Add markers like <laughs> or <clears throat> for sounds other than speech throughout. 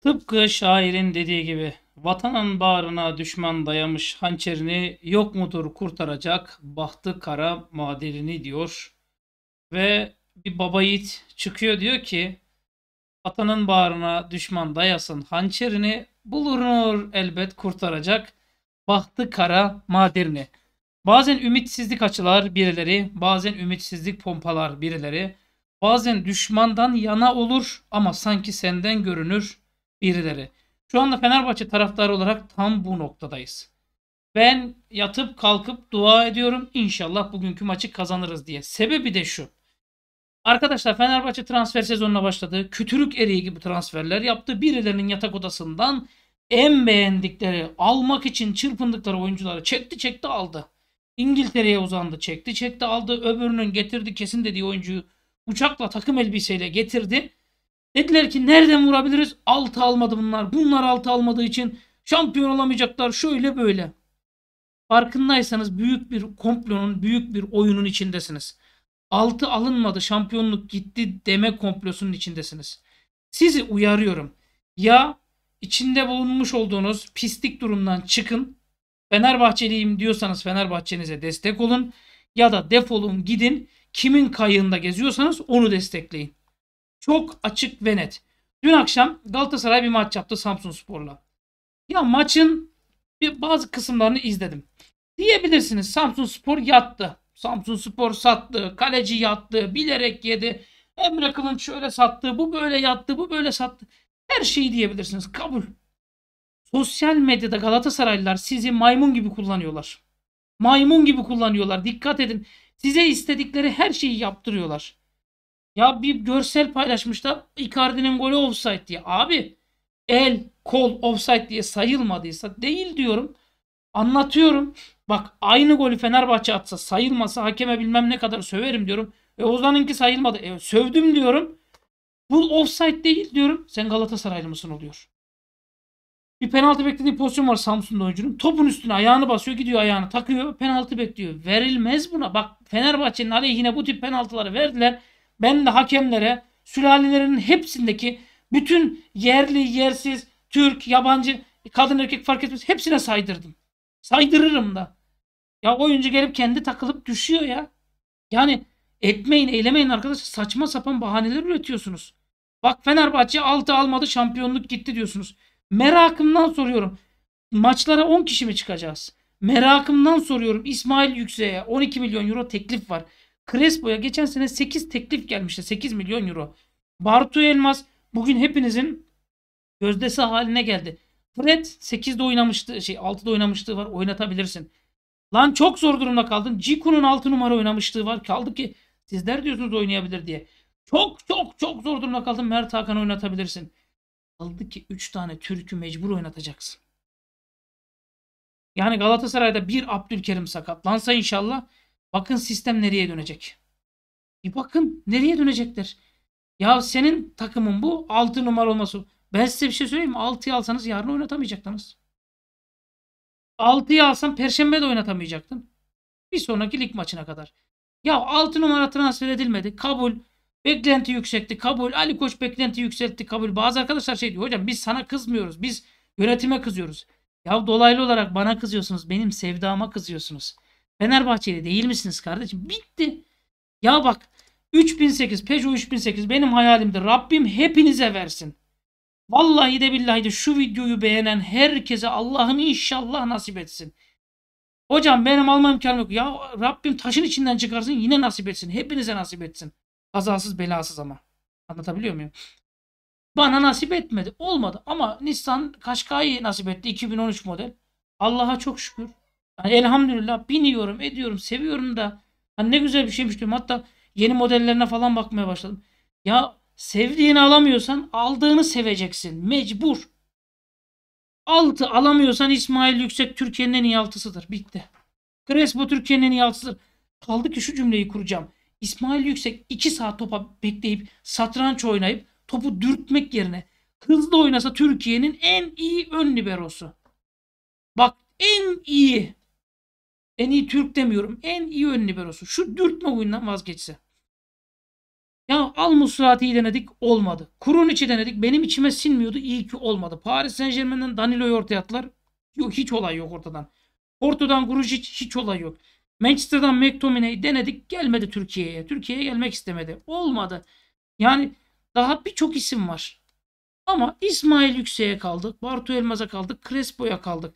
Tıpkı şairin dediği gibi vatanın bağrına düşman dayamış hançerini yok mudur kurtaracak bahtı kara maderini diyor. Ve bir baba yiğit çıkıyor diyor ki vatanın bağrına düşman dayasın hançerini bulunur elbet kurtaracak bahtı kara maderini. Bazen ümitsizlik açılar birileri, bazen ümitsizlik pompalar birileri. Bazen düşmandan yana olur ama sanki senden görünür birileri. Şu anda Fenerbahçe taraftarı olarak tam bu noktadayız. Ben yatıp kalkıp dua ediyorum. İnşallah bugünkü maçı kazanırız diye. Sebebi de şu. Arkadaşlar Fenerbahçe transfer sezonuna başladı. Kütürük eriği gibi transferler yaptı. Birilerinin yatak odasından en beğendikleri, almak için çırpındıkları oyuncuları çekti çekti aldı. İngiltere'ye uzandı, çekti çekti aldı. Öbürünün getirdi kesin dediği oyuncuyu uçakla takım elbiseyle getirdi. Dediler ki nereden vurabiliriz? 6 almadı bunlar. Bunlar 6 almadığı için şampiyon olamayacaklar. Şöyle böyle. Farkındaysanız büyük bir komplonun, büyük bir oyunun içindesiniz. Altı alınmadı, şampiyonluk gitti deme komplosunun içindesiniz. Sizi uyarıyorum. Ya içinde bulunmuş olduğunuz pislik durumdan çıkın. Fenerbahçeliyim diyorsanız Fenerbahçenize destek olun. Ya da defolun gidin. Kimin kayığında geziyorsanız onu destekleyin. Çok açık ve net. Dün akşam Galatasaray bir maç yaptı Samsun Spor'la. Ya maçın bir bazı kısımlarını izledim. Diyebilirsiniz Samsun Spor yattı. Samsun Spor sattı. Kaleci yattı. Bilerek yedi. Emre Kılınç şöyle sattı. Bu böyle yattı. Bu böyle sattı. Her şeyi diyebilirsiniz. Kabul. Sosyal medyada Galatasaraylılar sizi maymun gibi kullanıyorlar. Maymun gibi kullanıyorlar. Dikkat edin. Size istedikleri her şeyi yaptırıyorlar. Ya bir görsel paylaşmışlar. Icardi'nin golü offside diye. Abi el, kol offside diye sayılmadıysa değil diyorum. Anlatıyorum. Bak aynı golü Fenerbahçe atsa sayılmasa hakeme bilmem ne kadar söverim diyorum. E Ozan'ınki sayılmadı. E, sövdüm diyorum. Bu offside değil diyorum. Sen Galatasaraylı mısın oluyor. Bir penaltı beklediği pozisyon var Samsun'da oyuncunun. Topun üstüne ayağını basıyor gidiyor ayağını takıyor. Penaltı bekliyor. Verilmez buna. Bak Fenerbahçe'nin aleyhine bu tip penaltıları verdiler. Ben de hakemlere sülalelerin hepsindeki bütün yerli, yersiz, Türk, yabancı, kadın erkek fark etmez hepsine saydırdım. Saydırırım da. Ya oyuncu gelip kendi takılıp düşüyor ya. Yani etmeyin, eylemeyin arkadaşlar. Saçma sapan bahaneler üretiyorsunuz. Bak Fenerbahçe 6 almadı şampiyonluk gitti diyorsunuz. Merakımdan soruyorum. Maçlara 10 kişi mi çıkacağız? Merakımdan soruyorum. İsmail Yüksek'e 12 milyon euro teklif var. Crespo'ya geçen sene 8 teklif gelmişti. 8 milyon euro. Bartu Elmas bugün hepinizin gözdesi haline geldi. Fred 8'de oynamıştı. Şey 6'da oynamıştı var. Oynatabilirsin. Lan çok zor durumda kaldın. Ciku'nun 6 numara oynamışlığı var. Kaldı ki sizler diyorsunuz oynayabilir diye. Çok çok çok zor durumda kaldın. Mert Hakan oynatabilirsin. Kaldı ki 3 tane Türk'ü mecbur oynatacaksın. Yani Galatasaray'da bir Abdülkerim sakat. Lansa inşallah Bakın sistem nereye dönecek. E bakın nereye dönecekler? Ya senin takımın bu 6 numara olması. Ben size bir şey söyleyeyim mi? 6'yı alsanız yarın oynatamayacaktınız. 6'yı alsan perşembe de oynatamayacaktın. Bir sonraki lig maçına kadar. Ya 6 numara transfer edilmedi. Kabul. Beklenti yüksekti. Kabul. Ali Koç beklenti yükseltti. Kabul. Bazı arkadaşlar şey diyor. Hocam biz sana kızmıyoruz. Biz yönetime kızıyoruz. Ya dolaylı olarak bana kızıyorsunuz. Benim sevdama kızıyorsunuz. Fenerbahçeli değil misiniz kardeşim? Bitti. Ya bak 3008 Peugeot 3008 benim hayalimdi. Rabbim hepinize versin. Vallahi de billahi de şu videoyu beğenen herkese Allah'ın inşallah nasip etsin. Hocam benim alma imkanım yok. Ya Rabbim taşın içinden çıkarsın yine nasip etsin. Hepinize nasip etsin. Kazasız belasız ama. Anlatabiliyor muyum? Bana nasip etmedi. Olmadı ama Nissan Qashqai nasip etti. 2013 model. Allah'a çok şükür. Hani elhamdülillah biniyorum, ediyorum, seviyorum da. Hani ne güzel bir şeymiş diyorum. Hatta yeni modellerine falan bakmaya başladım. Ya sevdiğini alamıyorsan aldığını seveceksin. Mecbur. Altı alamıyorsan İsmail Yüksek Türkiye'nin en iyi altısıdır. Bitti. Crespo Türkiye'nin en iyi altısıdır. Kaldı ki şu cümleyi kuracağım. İsmail Yüksek 2 saat topa bekleyip satranç oynayıp topu dürtmek yerine hızlı oynasa Türkiye'nin en iyi ön liberosu. Bak en iyi en iyi Türk demiyorum. En iyi ön liberosu. Şu dürtme oyundan vazgeçse. Ya al Musrati'yi denedik olmadı. Kurun içi denedik benim içime sinmiyordu iyi ki olmadı. Paris Saint Germain'den Danilo'yu ortaya attılar. Yok hiç olay yok ortadan. Porto'dan Grujic hiç, olay yok. Manchester'dan McTominay'i denedik gelmedi Türkiye'ye. Türkiye'ye gelmek istemedi. Olmadı. Yani daha birçok isim var. Ama İsmail Yüksek'e kaldık. Bartu Elmaz'a kaldık. Crespo'ya kaldık.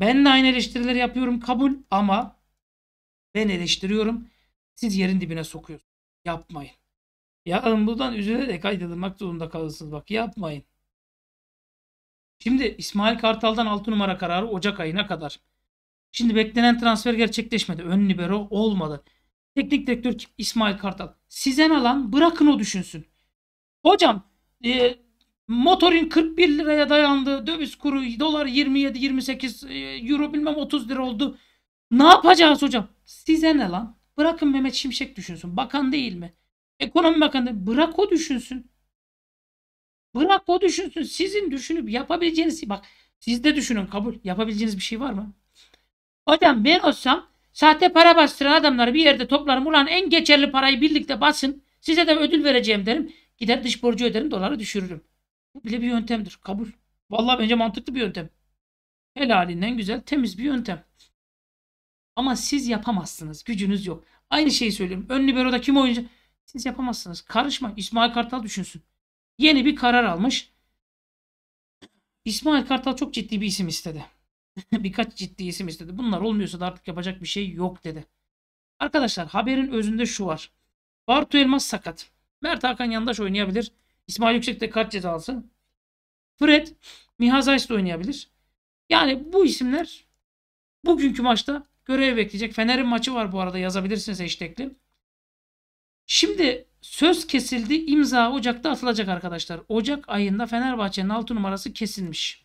Ben de aynı eleştirileri yapıyorum kabul ama ben eleştiriyorum. Siz yerin dibine sokuyorsunuz. Yapmayın. Yarın buradan üzülerek ayrılmak zorunda kalırsınız. Bak yapmayın. Şimdi İsmail Kartal'dan 6 numara kararı Ocak ayına kadar. Şimdi beklenen transfer gerçekleşmedi. Ön libero olmadı. Teknik direktör İsmail Kartal. Size ne lan? Bırakın o düşünsün. Hocam e, Motorin 41 liraya dayandı. Döviz kuru dolar 27 28 e, euro bilmem 30 lira oldu. Ne yapacağız hocam? Size ne lan? Bırakın Mehmet Şimşek düşünsün. Bakan değil mi? Ekonomi Bakanı bırak o düşünsün. Bırak o düşünsün. Sizin düşünüp yapabileceğiniz şey- bak siz de düşünün kabul. Yapabileceğiniz bir şey var mı? Hocam ben olsam sahte para bastıran adamları bir yerde toplarım. Ulan en geçerli parayı birlikte basın. Size de ödül vereceğim derim. Gider dış borcu öderim doları düşürürüm. Bu bile bir yöntemdir. Kabul. Vallahi bence mantıklı bir yöntem. Helalinden güzel, temiz bir yöntem. Ama siz yapamazsınız. Gücünüz yok. Aynı şeyi söylüyorum. Ön libero'da kim oynayacak? Siz yapamazsınız. Karışma. İsmail Kartal düşünsün. Yeni bir karar almış. İsmail Kartal çok ciddi bir isim istedi. <laughs> Birkaç ciddi isim istedi. Bunlar olmuyorsa da artık yapacak bir şey yok dedi. Arkadaşlar haberin özünde şu var. Bartu Elmas sakat. Mert Hakan Yandaş oynayabilir. İsmail Yüksek de kart cezası. Fred, Mihazayis de oynayabilir. Yani bu isimler bugünkü maçta görev bekleyecek. Fener'in maçı var bu arada yazabilirsiniz hashtag'li. Şimdi söz kesildi. imza Ocak'ta atılacak arkadaşlar. Ocak ayında Fenerbahçe'nin 6 numarası kesilmiş.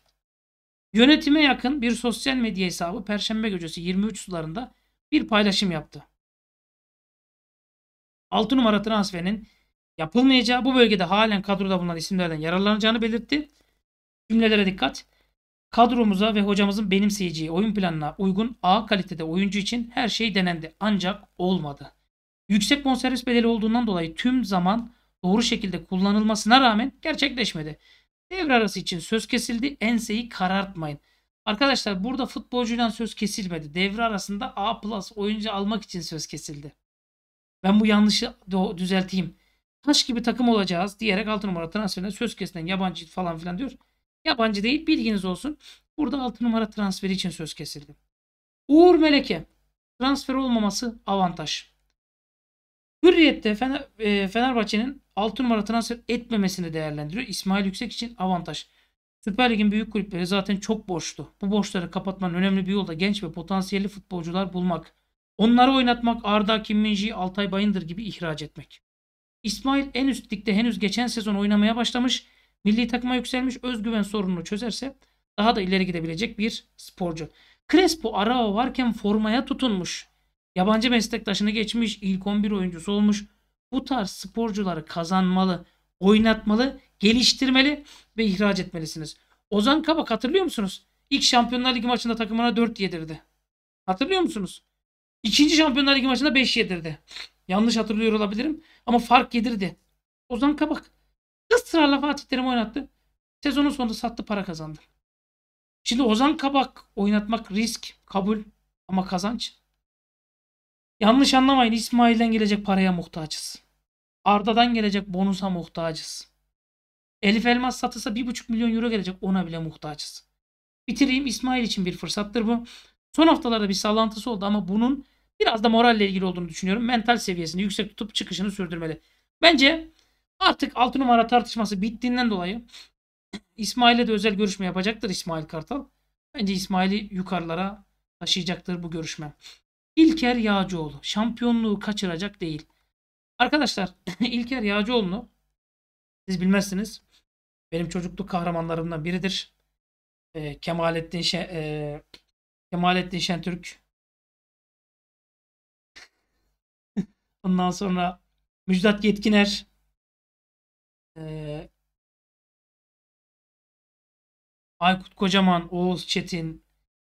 Yönetime yakın bir sosyal medya hesabı Perşembe gecesi 23 sularında bir paylaşım yaptı. 6 numara transferinin yapılmayacağı bu bölgede halen kadroda bulunan isimlerden yararlanacağını belirtti. Cümlelere dikkat. Kadromuza ve hocamızın benimseyeceği oyun planına uygun A kalitede oyuncu için her şey denendi ancak olmadı. Yüksek bonservis bedeli olduğundan dolayı tüm zaman doğru şekilde kullanılmasına rağmen gerçekleşmedi. Devre arası için söz kesildi. Enseyi karartmayın. Arkadaşlar burada futbolcuyla söz kesilmedi. Devre arasında A plus oyuncu almak için söz kesildi. Ben bu yanlışı düzelteyim taş gibi takım olacağız diyerek 6 numara transferine söz kesilen yabancı falan filan diyor. Yabancı değil bilginiz olsun. Burada 6 numara transferi için söz kesildi. Uğur Meleke transfer olmaması avantaj. Hürriyet'te Fener, e, Fenerbahçe'nin 6 numara transfer etmemesini değerlendiriyor. İsmail Yüksek için avantaj. Süper Lig'in büyük kulüpleri zaten çok borçlu. Bu borçları kapatmanın önemli bir yolu da genç ve potansiyelli futbolcular bulmak. Onları oynatmak Arda Kimminji'yi Altay Bayındır gibi ihraç etmek. İsmail en üst ligde henüz geçen sezon oynamaya başlamış. Milli takıma yükselmiş özgüven sorununu çözerse daha da ileri gidebilecek bir sporcu. Crespo Arao varken formaya tutunmuş. Yabancı meslektaşını geçmiş, ilk 11 oyuncusu olmuş. Bu tarz sporcuları kazanmalı, oynatmalı, geliştirmeli ve ihraç etmelisiniz. Ozan Kabak hatırlıyor musunuz? İlk Şampiyonlar Ligi maçında takımına 4 yedirdi. Hatırlıyor musunuz? İkinci Şampiyonlar Ligi maçında 5 yedirdi. Yanlış hatırlıyor olabilirim. Ama fark yedirdi. Ozan Kabak ısrarla Fatih Terim oynattı. Sezonun sonunda sattı para kazandı. Şimdi Ozan Kabak oynatmak risk, kabul ama kazanç. Yanlış anlamayın İsmail'den gelecek paraya muhtaçız. Arda'dan gelecek bonusa muhtaçız. Elif Elmas satılsa 1,5 milyon euro gelecek ona bile muhtaçız. Bitireyim İsmail için bir fırsattır bu. Son haftalarda bir sallantısı oldu ama bunun biraz da moralle ilgili olduğunu düşünüyorum. Mental seviyesini yüksek tutup çıkışını sürdürmeli. Bence artık 6 numara tartışması bittiğinden dolayı İsmail'e de özel görüşme yapacaktır İsmail Kartal. Bence İsmail'i yukarılara taşıyacaktır bu görüşme. İlker Yağcıoğlu şampiyonluğu kaçıracak değil. Arkadaşlar <clears throat> İlker Yağcıoğlu'nu siz bilmezsiniz. Benim çocukluk kahramanlarımdan biridir. E, Kemalettin, Şen, e, Kemalettin Şentürk Ondan sonra Müjdat Yetkiner. Ee, Aykut Kocaman, Oğuz Çetin,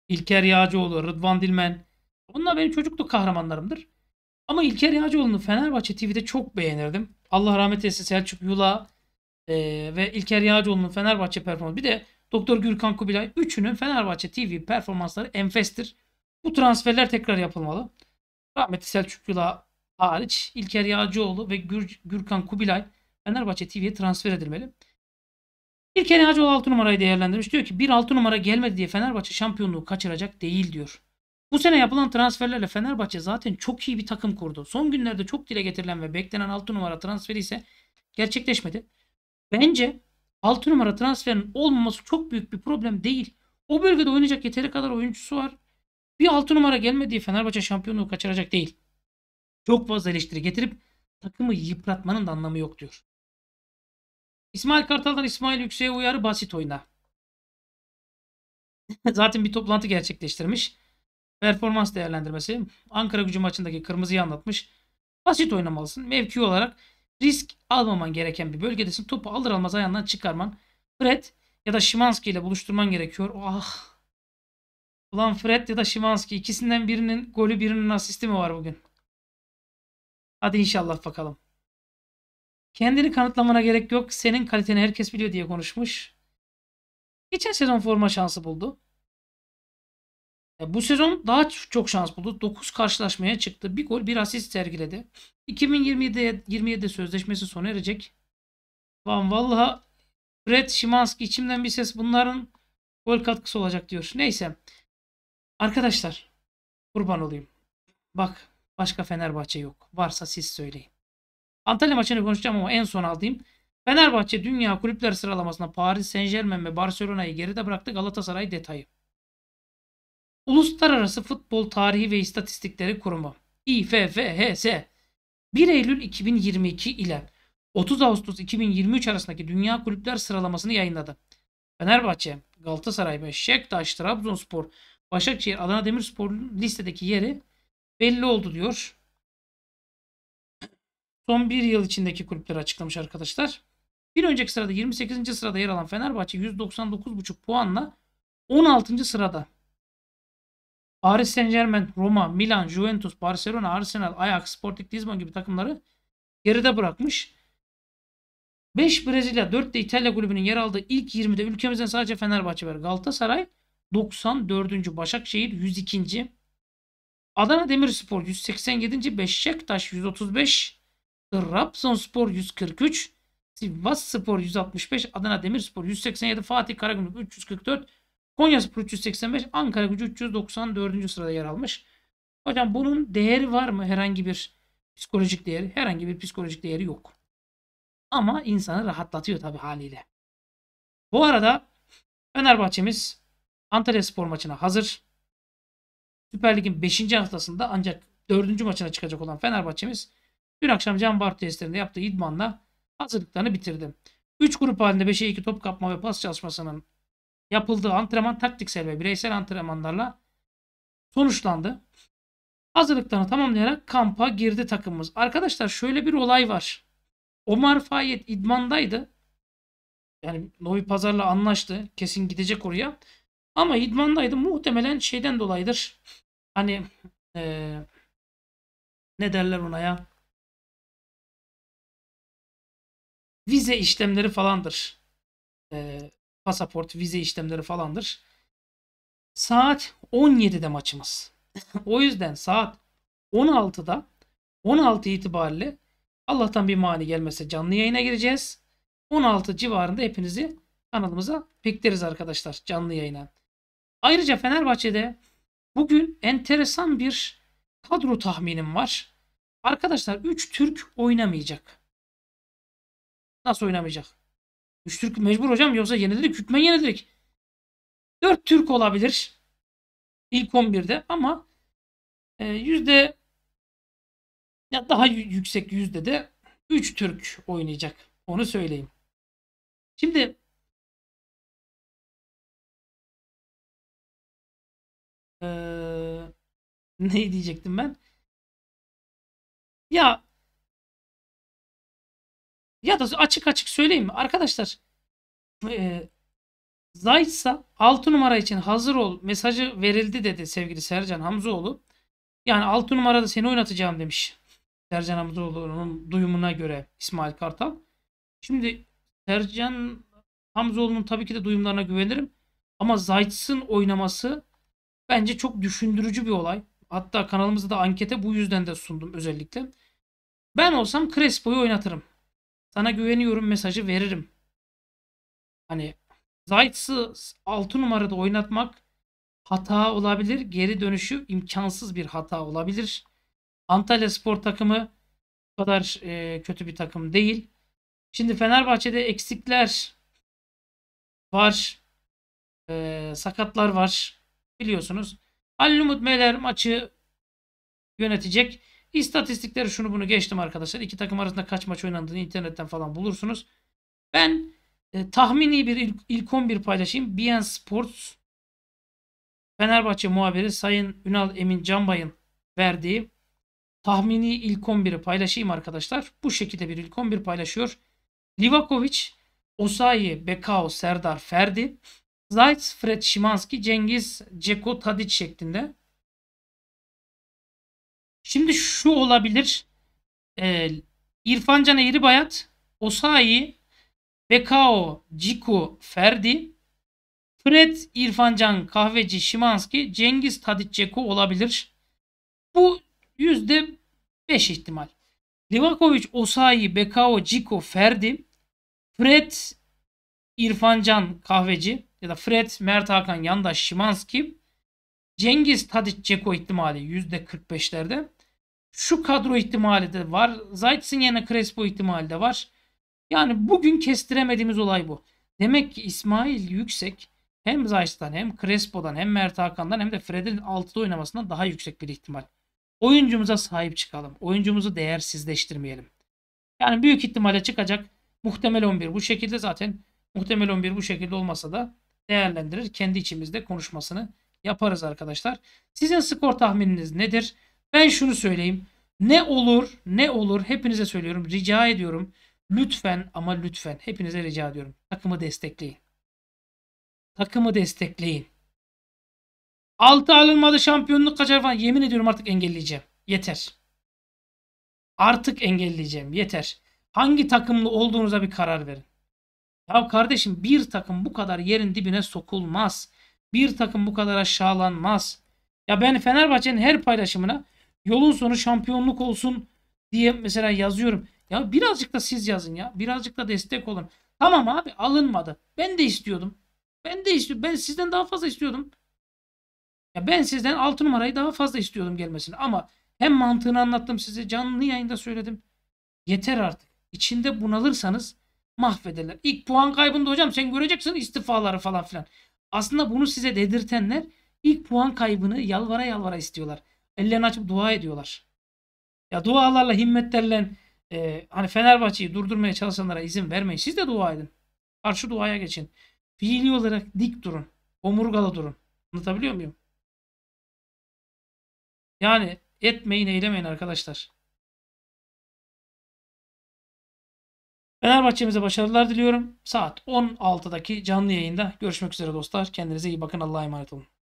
İlker Yağcıoğlu, Rıdvan Dilmen. Bunlar benim çocukluk kahramanlarımdır. Ama İlker Yağcıoğlu'nu Fenerbahçe TV'de çok beğenirdim. Allah rahmet eylesin Selçuk Yula e, ve İlker Yağcıoğlu'nun Fenerbahçe performansı. Bir de Doktor Gürkan Kubilay. Üçünün Fenerbahçe TV performansları enfestir. Bu transferler tekrar yapılmalı. Rahmetli Selçuk Yula hariç İlker Yağcıoğlu ve Gür Gürkan Kubilay Fenerbahçe TV'ye transfer edilmeli. İlker Yağcıoğlu 6 numarayı değerlendirmiş. Diyor ki bir 6 numara gelmedi diye Fenerbahçe şampiyonluğu kaçıracak değil diyor. Bu sene yapılan transferlerle Fenerbahçe zaten çok iyi bir takım kurdu. Son günlerde çok dile getirilen ve beklenen 6 numara transferi ise gerçekleşmedi. Bence 6 numara transferinin olmaması çok büyük bir problem değil. O bölgede oynayacak yeteri kadar oyuncusu var. Bir 6 numara gelmediği Fenerbahçe şampiyonluğu kaçıracak değil çok fazla eleştiri getirip takımı yıpratmanın da anlamı yok diyor. İsmail Kartal'dan İsmail Yüksek'e uyarı basit oyna. <laughs> Zaten bir toplantı gerçekleştirmiş. Performans değerlendirmesi. Ankara gücü maçındaki kırmızıyı anlatmış. Basit oynamalısın. Mevki olarak risk almaman gereken bir bölgedesin. Topu alır almaz ayağından çıkarman. Fred ya da Şimanski ile buluşturman gerekiyor. Ah. Ulan Fred ya da Şimanski ikisinden birinin golü birinin asisti mi var bugün? Hadi inşallah bakalım. Kendini kanıtlamana gerek yok. Senin kaliteni herkes biliyor diye konuşmuş. Geçen sezon forma şansı buldu. E, bu sezon daha çok şans buldu. 9 karşılaşmaya çıktı. Bir gol bir asist sergiledi. 2027'de 27 sözleşmesi sona erecek. Van vallahi Fred Şimanski içimden bir ses bunların gol katkısı olacak diyor. Neyse. Arkadaşlar kurban olayım. Bak Başka Fenerbahçe yok. Varsa siz söyleyin. Antalya maçını konuşacağım ama en son aldığım Fenerbahçe Dünya Kulüpler sıralamasında Paris Saint Germain ve Barcelona'yı geride bıraktı. Galatasaray detayı. Uluslararası Futbol Tarihi ve İstatistikleri Kurumu İFFHS 1 Eylül 2022 ile 30 Ağustos 2023 arasındaki Dünya Kulüpler sıralamasını yayınladı. Fenerbahçe, Galatasaray, Beşiktaş, Trabzonspor, Başakşehir, Adana Demirspor listedeki yeri belli oldu diyor. Son bir yıl içindeki kulüpleri açıklamış arkadaşlar. Bir önceki sırada 28. sırada yer alan Fenerbahçe 199,5 puanla 16. sırada. Paris Saint Germain, Roma, Milan, Juventus, Barcelona, Arsenal, Ajax, Sporting Lisbon gibi takımları geride bırakmış. 5 Brezilya, 4 de İtalya kulübünün yer aldığı ilk 20'de ülkemizden sadece Fenerbahçe var. Galatasaray 94. Başakşehir 102. Adana Demirspor 187. Beşiktaş 135. Trabzonspor 143. Sivas Spor 165. Adana Demirspor 187. Fatih Karagümrük 344. Konyaspor 385. Ankara Gücü 394. sırada yer almış. Hocam bunun değeri var mı? Herhangi bir psikolojik değeri. Herhangi bir psikolojik değeri yok. Ama insanı rahatlatıyor tabii haliyle. Bu arada Fenerbahçe'miz Antalya Spor maçına hazır. Süper Lig'in 5. haftasında ancak 4. maçına çıkacak olan Fenerbahçe'miz dün akşam Can Bar testlerinde yaptığı idmanla hazırlıklarını bitirdi. 3 grup halinde 5'e 2 top kapma ve pas çalışmasının yapıldığı antrenman taktiksel ve bireysel antrenmanlarla sonuçlandı. Hazırlıklarını tamamlayarak kampa girdi takımımız. Arkadaşlar şöyle bir olay var. Omar Fayet idmandaydı. Yani Novi Pazar'la anlaştı. Kesin gidecek oraya. Ama idmandaydı muhtemelen şeyden dolayıdır. Hani ee, ne derler ona ya? Vize işlemleri falandır. E, pasaport, vize işlemleri falandır. Saat 17'de maçımız. o yüzden saat 16'da 16 itibariyle Allah'tan bir mani gelmezse canlı yayına gireceğiz. 16 civarında hepinizi kanalımıza bekleriz arkadaşlar canlı yayına. Ayrıca Fenerbahçe'de bugün enteresan bir kadro tahminim var. Arkadaşlar 3 Türk oynamayacak. Nasıl oynamayacak? 3 Türk mecbur hocam yoksa yenildik. Hükmen yenildik. 4 Türk olabilir. İlk 11'de ama e, yüzde ya daha yüksek yüzde de 3 Türk oynayacak. Onu söyleyeyim. Şimdi <laughs> ne diyecektim ben? Ya ya da açık açık söyleyeyim mi? Arkadaşlar e, Zayt'sa 6 numara için hazır ol mesajı verildi dedi sevgili Sercan Hamzoğlu. Yani 6 numarada seni oynatacağım demiş. Sercan Hamzoğlu'nun duyumuna göre İsmail Kartal. Şimdi Sercan Hamzoğlu'nun tabii ki de duyumlarına güvenirim. Ama Zayt'sın oynaması bence çok düşündürücü bir olay. Hatta kanalımızda da ankete bu yüzden de sundum özellikle. Ben olsam Crespo'yu oynatırım. Sana güveniyorum mesajı veririm. Hani Zayt'sı 6 numarada oynatmak hata olabilir. Geri dönüşü imkansız bir hata olabilir. Antalya Spor takımı bu kadar e, kötü bir takım değil. Şimdi Fenerbahçe'de eksikler var. E, sakatlar var. Biliyorsunuz Ali Meler maçı yönetecek. İstatistikleri şunu bunu geçtim arkadaşlar. İki takım arasında kaç maç oynandığını internetten falan bulursunuz. Ben e, tahmini bir ilk, ilk 11 paylaşayım. BN Sports Fenerbahçe muhabiri Sayın Ünal Emin Canbay'ın verdiği tahmini ilk 11'i paylaşayım arkadaşlar. Bu şekilde bir ilk 11 paylaşıyor. Livakovic, Osayi, Bekao, Serdar, Ferdi, Zayt, Fred Şimanski, Cengiz, Ceko, Tadic şeklinde. Şimdi şu olabilir. Ee, İrfan Can Eğribayat, Osayi, Bekao, Ciku, Ferdi, Fred, İrfancan, Kahveci, Şimanski, Cengiz, Tadic, Ceko olabilir. Bu yüzde beş ihtimal. Livakovic, Osayi, Bekao, Ciko, Ferdi, Fred, İrfancan, Kahveci, ya da Fred, Mert Hakan, Yandaş, Şimanski, Cengiz, Tadic, Ceko ihtimali %45'lerde. Şu kadro ihtimali de var. Zayt'sin yerine Crespo ihtimali de var. Yani bugün kestiremediğimiz olay bu. Demek ki İsmail Yüksek hem Zayt'tan hem Crespo'dan hem Mert Hakan'dan hem de Fred'in 6'da oynamasından daha yüksek bir ihtimal. Oyuncumuza sahip çıkalım. Oyuncumuzu değersizleştirmeyelim. Yani büyük ihtimalle çıkacak muhtemel 11 bu şekilde zaten muhtemel 11 bu şekilde olmasa da değerlendirir. Kendi içimizde konuşmasını yaparız arkadaşlar. Sizin skor tahmininiz nedir? Ben şunu söyleyeyim. Ne olur ne olur hepinize söylüyorum. Rica ediyorum. Lütfen ama lütfen hepinize rica ediyorum. Takımı destekleyin. Takımı destekleyin. 6 alınmadı şampiyonluk kaçar falan. Yemin ediyorum artık engelleyeceğim. Yeter. Artık engelleyeceğim. Yeter. Hangi takımlı olduğunuza bir karar verin. Ya kardeşim bir takım bu kadar yerin dibine sokulmaz. Bir takım bu kadar aşağılanmaz. Ya ben Fenerbahçe'nin her paylaşımına yolun sonu şampiyonluk olsun diye mesela yazıyorum. Ya birazcık da siz yazın ya. Birazcık da destek olun. Tamam abi alınmadı. Ben de istiyordum. Ben de istiyordum. Ben sizden daha fazla istiyordum. Ya ben sizden 6 numarayı daha fazla istiyordum gelmesini. Ama hem mantığını anlattım size canlı yayında söyledim. Yeter artık. İçinde bunalırsanız mahvederler. İlk puan kaybında hocam sen göreceksin istifaları falan filan. Aslında bunu size dedirtenler ilk puan kaybını yalvara yalvara istiyorlar. Ellerini açıp dua ediyorlar. Ya dualarla himmetlerle e, hani Fenerbahçe'yi durdurmaya çalışanlara izin vermeyin. Siz de dua edin. Karşı duaya geçin. Fiili olarak dik durun. Omurgalı durun. Anlatabiliyor muyum? Yani etmeyin eylemeyin arkadaşlar. Fenerbahçe'mize başarılar diliyorum. Saat 16'daki canlı yayında görüşmek üzere dostlar. Kendinize iyi bakın. Allah'a emanet olun.